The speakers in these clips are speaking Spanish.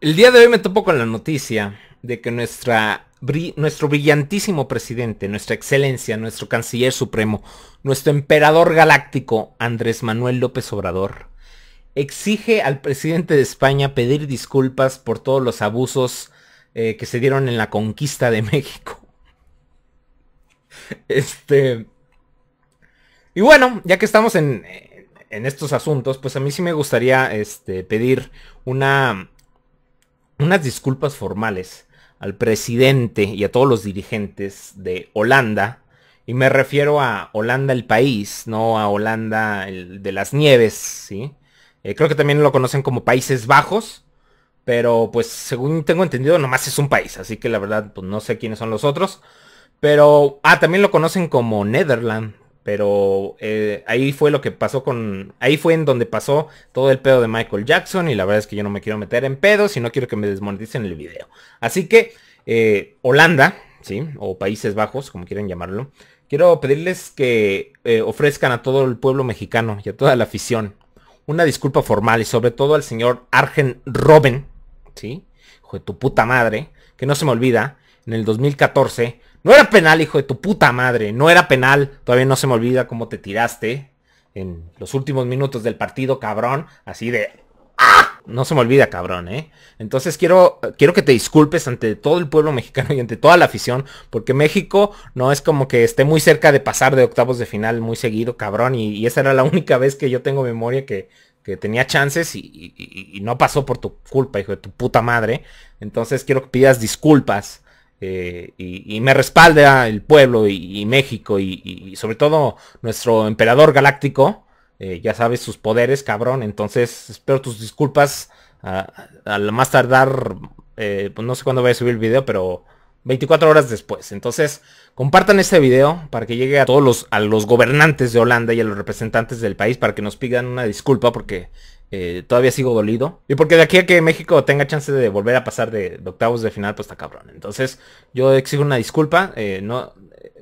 El día de hoy me topo con la noticia de que nuestro brillantísimo presidente, nuestra excelencia, nuestro canciller supremo, nuestro emperador galáctico, Andrés Manuel López Obrador, exige al presidente de España pedir disculpas por todos los abusos eh, que se dieron en la conquista de México. Este... Y bueno, ya que estamos en, en estos asuntos, pues a mí sí me gustaría este, pedir una unas disculpas formales al presidente y a todos los dirigentes de Holanda. Y me refiero a Holanda el país, no a Holanda el de las nieves, ¿sí? Eh, creo que también lo conocen como Países Bajos. Pero pues según tengo entendido, nomás es un país. Así que la verdad, pues no sé quiénes son los otros. Pero, ah, también lo conocen como Netherlands. Pero eh, ahí fue lo que pasó con... Ahí fue en donde pasó todo el pedo de Michael Jackson. Y la verdad es que yo no me quiero meter en pedos y no quiero que me desmoneticen el video. Así que eh, Holanda, ¿sí? O Países Bajos, como quieran llamarlo. Quiero pedirles que eh, ofrezcan a todo el pueblo mexicano y a toda la afición una disculpa formal y sobre todo al señor Argen Robben, ¿sí? tu puta madre, que no se me olvida, en el 2014 no era penal, hijo de tu puta madre. No era penal. Todavía no se me olvida cómo te tiraste en los últimos minutos del partido, cabrón. Así de... ¡Ah! No se me olvida, cabrón, ¿eh? Entonces quiero, quiero que te disculpes ante todo el pueblo mexicano y ante toda la afición, porque México no es como que esté muy cerca de pasar de octavos de final muy seguido, cabrón, y, esa era la única vez que yo tengo memoria que, tenía chances y, no pasó por tu culpa, hijo de tu puta madre. Entonces quiero que pidas disculpas eh, y, me respalda el pueblo y, México y, sobre todo nuestro emperador galáctico. Eh, ya sabes sus poderes, cabrón. Entonces espero tus disculpas. Ah, al más tardar, eh, pues no sé cuándo voy a subir el video, pero 24 horas después. Entonces compartan este video para que llegue a todos los, a los gobernantes de Holanda y a los representantes del país para que nos pidan una disculpa porque eh, todavía sigo dolido. Y porque de aquí a que México tenga chance de volver a pasar de, octavos de final, pues está cabrón. Entonces, yo exijo una disculpa. Eh, no,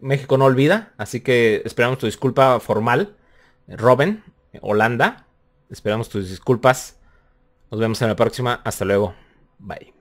México no olvida, así que esperamos tu disculpa formal. Eh, Robin, Holanda, esperamos tus disculpas. Nos vemos en la próxima. Hasta luego. Bye.